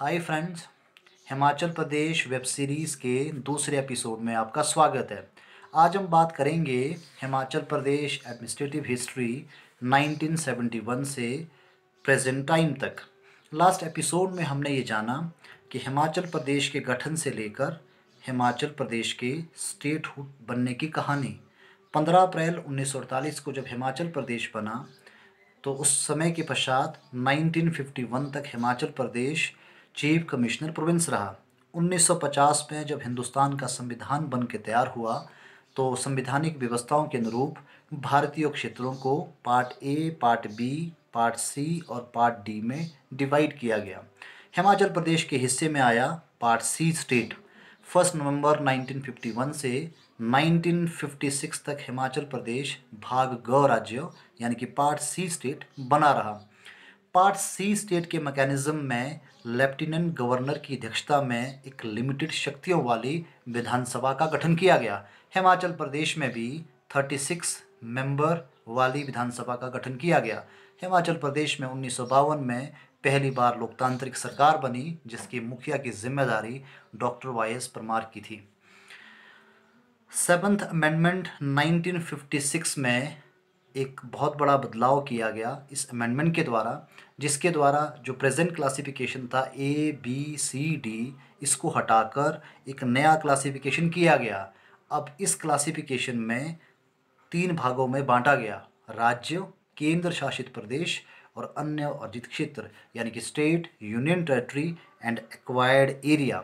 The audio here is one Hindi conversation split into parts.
हाय friends Himachal Pradesh web series के दूसरे एपिसोड में आपका स्वागत है आज हम बात करेंगे हिमाचल प्रदेश एडमिनिस्ट्रेटिव हिस्ट्री 1971 से प्रेजेंट टाइम तक लास्ट एपिसोड में हमने ये जाना कि हिमाचल प्रदेश के गठन से लेकर हिमाचल प्रदेश के स्टेटहुड बनने की कहानी 15 अप्रैल 1948 को जब हिमाचल प्रदेश बना तो उस समय के पश्चात 1951 तक Himachal Pradesh chief commissioner province रहा 1950 में जब हिंदुस्तान का संविधान बन के तैयार हुआ तो संविधानिक व्यवस्थाओं के अनुरूप भारतीय क्षेत्रों को part A part B part C और पार्ट डी में डिवाइड किया गया हिमाचल प्रदेश के हिस्से में आया part C state first November 1951 से 1956 तक हिमाचल प्रदेश भाग ग राज्य यानी कि पार्ट सी स्टेट बना रहा पार्ट सी स्टेट के मैकेनिज़्म में लेफ्टिनेंट गवर्नर की अध्यक्षता में एक लिमिटेड शक्तियों वाली विधानसभा का गठन किया गया हिमाचल प्रदेश में भी 36 मेंबर वाली विधानसभा का गठन किया गया हिमाचल प्रदेश में उन्नीस में पहली बार लोकतांत्रिक सरकार बनी जिसकी मुखिया की जिम्मेदारी डॉक्टर वाई एस परमार की थी सेवन्थ अमेंडमेंट 1956 में एक बहुत बड़ा बदलाव किया गया इस अमेंडमेंट के द्वारा जिसके द्वारा जो प्रेजेंट क्लासिफिकेशन था ए बी सी डी इसको हटाकर एक नया क्लासिफिकेशन किया गया अब इस क्लासिफिकेशन में तीन भागों में बांटा गया राज्य केंद्र शासित प्रदेश और अन्य अर्जित क्षेत्र यानी कि state union territory and acquired area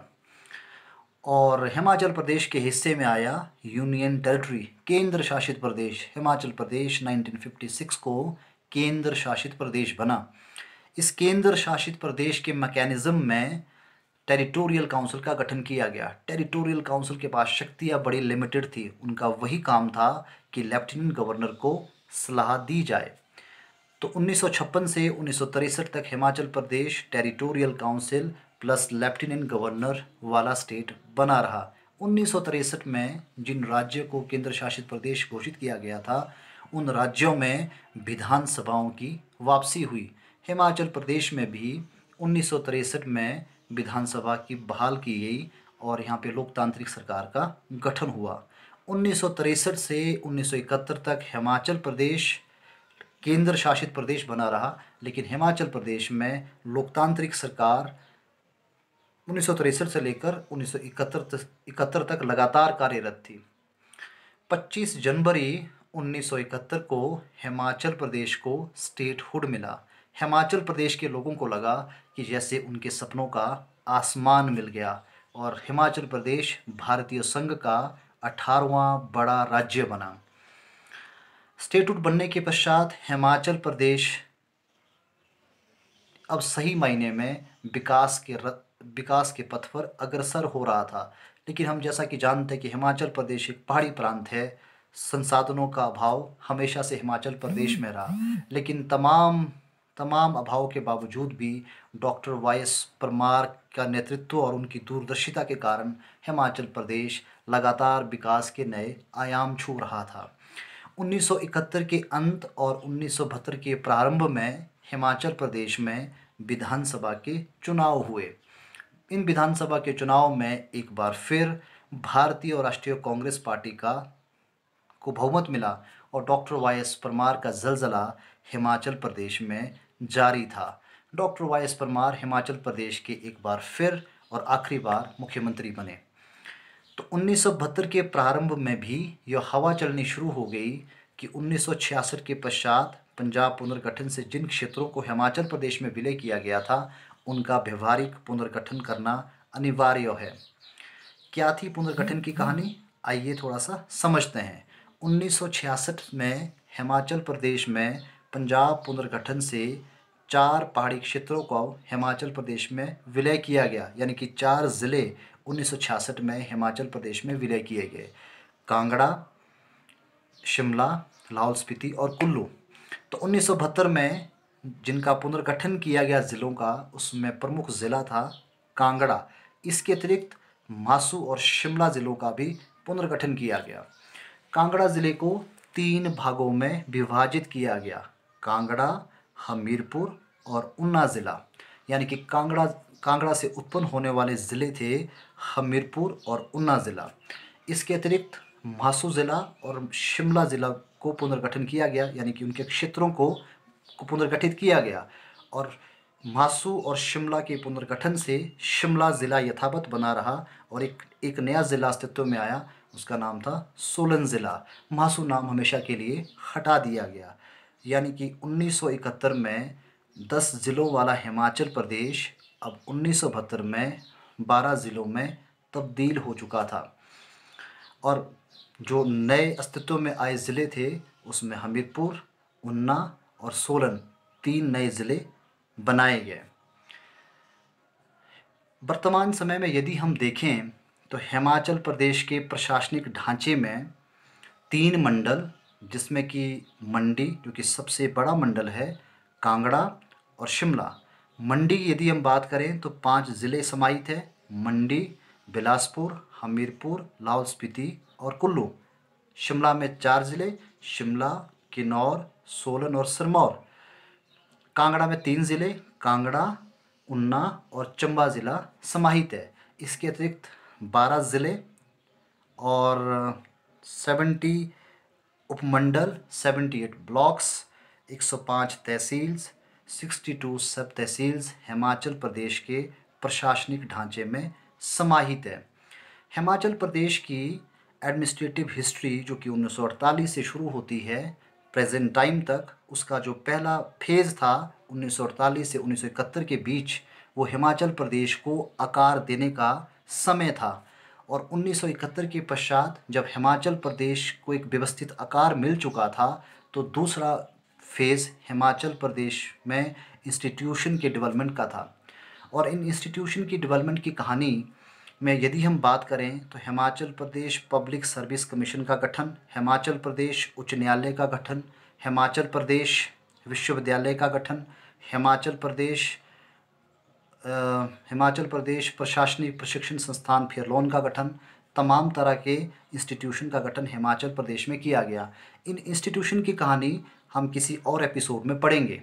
और हिमाचल प्रदेश के हिस्से में आया यूनियन टेरेटरी केंद्र शासित प्रदेश हिमाचल प्रदेश 1956 को केंद्र शासित प्रदेश बना इस केंद्र शासित प्रदेश के मैकेनिज़्म में टेरिटोरियल काउंसिल का गठन किया गया टेरिटोरियल काउंसिल के पास शक्तियाँ बड़ी लिमिटेड थी उनका वही काम था कि लेफ्टिनेंट गवर्नर को सलाह दी जाए तो 1956 से उन्नीस तक Himachal Pradesh territorial council plus lieutenant governor वाला स्टेट बना रहा उन्नीस में जिन राज्यों को केंद्र शासित प्रदेश घोषित किया गया था उन राज्यों में विधानसभाओं की वापसी हुई हिमाचल प्रदेश में भी उन्नीस में विधानसभा की बहाल की गई और यहाँ पे लोकतांत्रिक सरकार का गठन हुआ उन्नीस से उन्नीस तक हिमाचल प्रदेश केंद्र शासित प्रदेश बना रहा लेकिन हिमाचल प्रदेश में लोकतांत्रिक सरकार उन्नीस से लेकर उन्नीस इकहत्तर तक लगातार कार्यरत थी 25 जनवरी 1971 को हिमाचल प्रदेश को स्टेटहुड मिला हिमाचल प्रदेश के लोगों को लगा कि जैसे उनके सपनों का आसमान मिल गया और हिमाचल प्रदेश भारतीय संघ का अठारवा बड़ा राज्य बना स्टेटहुड बनने के पश्चात हिमाचल प्रदेश अब सही मायने में विकास के र, विकास के पथ पर अग्रसर हो रहा था लेकिन हम जैसा कि जानते हैं कि हिमाचल प्रदेश एक पहाड़ी प्रांत है संसाधनों का अभाव हमेशा से हिमाचल प्रदेश में रहा लेकिन तमाम तमाम अभाव के बावजूद भी डॉक्टर वाई एस परमार का नेतृत्व और उनकी दूरदर्शिता के कारण हिमाचल प्रदेश लगातार विकास के नए आयाम छू रहा था 1971 के अंत और उन्नीस के प्रारंभ में हिमाचल प्रदेश में विधानसभा के चुनाव हुए इन विधानसभा के चुनाव में एक बार फिर भारतीय और राष्ट्रीय कांग्रेस पार्टी का को बहुमत मिला और डॉक्टर वाई एस परमार का जलजला हिमाचल प्रदेश में जारी था doctor Y S Parmar Himachal Pradesh के एक बार फिर और आखिरी बार मुख्यमंत्री बने तो उन्नीस के प्रारंभ में भी यह हवा चलनी शुरू हो गई कि उन्नीस के पश्चात पंजाब पुनर्गठन से जिन क्षेत्रों को हिमाचल प्रदेश में विलय किया गया था उनका व्यवहारिक पुनर्गठन करना अनिवार्य है क्या थी पुनर्गठन की कहानी आइए थोड़ा सा समझते हैं 1966 में हिमाचल प्रदेश में पंजाब पुनर्गठन से चार पहाड़ी क्षेत्रों को हिमाचल प्रदेश में विलय किया गया यानी कि चार ज़िले 1966 में हिमाचल प्रदेश में विलय किए गए कांगड़ा शिमला लाहौल स्पीति और कुल्लू तो उन्नीस में जिनका पुनर्गठन किया गया ज़िलों का उसमें प्रमुख ज़िला था कांगड़ा इसके अतिरिक्त मासू और शिमला ज़िलों का भी पुनर्गठन किया गया कांगड़ा ज़िले को तीन भागों में विभाजित किया गया कांगड़ा हमीरपुर और ऊना ज़िला यानी कि कांगड़ा कांगड़ा से उत्पन्न होने वाले ज़िले थे हमीरपुर और ऊना ज़िला इसके अतिरिक्त महासू ज़िला और शिमला ज़िला को पुनर्गठन किया गया यानी कि उनके क्षेत्रों को, को पुनर्गठित किया गया और मासू और शिमला के पुनर्गठन से शिमला ज़िला यथावत बना रहा और एक एक नया ज़िला अस्तित्व में आया उसका नाम था सोलन ज़िला मासू नाम हमेशा के लिए हटा दिया गया यानी कि 1971 में 10 ज़िलों वाला हिमाचल प्रदेश अब उन्नीस में 12 ज़िलों में तब्दील हो चुका था और जो नए अस्तित्व में आए ज़िले थे उसमें हमीरपुर उन्ना और सोलन तीन नए ज़िले बनाए गए वर्तमान समय में यदि हम देखें तो हिमाचल प्रदेश के प्रशासनिक ढांचे में तीन मंडल जिसमें कि मंडी जो कि सबसे बड़ा मंडल है कांगड़ा और शिमला मंडी की यदि हम बात करें तो पांच ज़िले समाहित है मंडी बिलासपुर हमीरपुर लाहौल स्पीति और कुल्लू शिमला में चार ज़िले शिमला किन्नौर सोलन और सिरमौर कांगड़ा में तीन ज़िले कांगड़ा उन्ना और चंबा ज़िला समाहित है इसके अतिरिक्त बारह ज़िले और सेवेंटी उपमंडल सेवेंटी एट ब्लॉक्स एक सौ पाँच तहसील्स सिक्सटी टू सब तहसील्स हिमाचल प्रदेश के प्रशासनिक ढांचे में समाहित है हिमाचल प्रदेश की एडमिनिस्ट्रेटिव हिस्ट्री जो कि उन्नीस सौ अड़तालीस से शुरू होती है प्रेजेंट टाइम तक उसका जो पहला फेज़ था उन्नीस सौ अड़तालीस से उन्नीस सौ इकहत्तर के बीच वो हिमाचल प्रदेश को आकार देने का समय था और 1971 के पश्चात जब हिमाचल प्रदेश को एक व्यवस्थित आकार मिल चुका था तो दूसरा फेज़ हिमाचल प्रदेश में इंस्टीट्यूशन के डेवलपमेंट का था और इन इंस्टीट्यूशन की डेवलपमेंट की कहानी में यदि हम बात करें तो Himachal Pradesh public service commission का गठन हिमाचल प्रदेश उच्च न्यायालय का गठन हिमाचल प्रदेश विश्वविद्यालय का गठन हिमाचल प्रदेश हिमाचल प्रदेश प्रशासनिक प्रशिक्षण संस्थान फिरलोन का गठन तमाम तरह के इंस्टीट्यूशन का गठन हिमाचल प्रदेश में किया गया इन इंस्टीट्यूशन की कहानी हम किसी और एपिसोड में पढ़ेंगे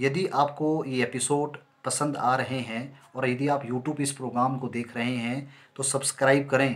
यदि आपको ये एपिसोड पसंद आ रहे हैं और यदि आप यूट्यूब इस प्रोग्राम को देख रहे हैं तो सब्सक्राइब करें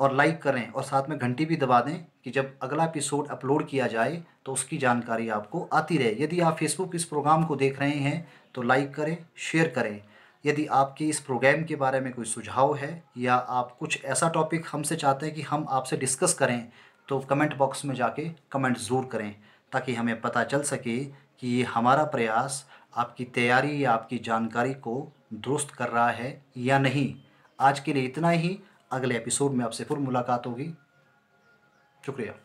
और लाइक करें और साथ में घंटी भी दबा दें कि जब अगला एपिसोड अपलोड किया जाए तो उसकी जानकारी आपको आती रहे यदि आप फेसबुक इस प्रोग्राम को देख रहे हैं तो लाइक करें शेयर करें यदि आपके इस प्रोग्राम के बारे में कोई सुझाव है या आप कुछ ऐसा टॉपिक हमसे चाहते हैं कि हम आपसे डिस्कस करें तो कमेंट बॉक्स में जाके कमेंट ज़रूर करें ताकि हमें पता चल सके कि ये हमारा प्रयास आपकी तैयारी या आपकी जानकारी को दुरुस्त कर रहा है या नहीं आज के लिए इतना ही अगले एपिसोड में आपसे फिर मुलाकात होगी शुक्रिया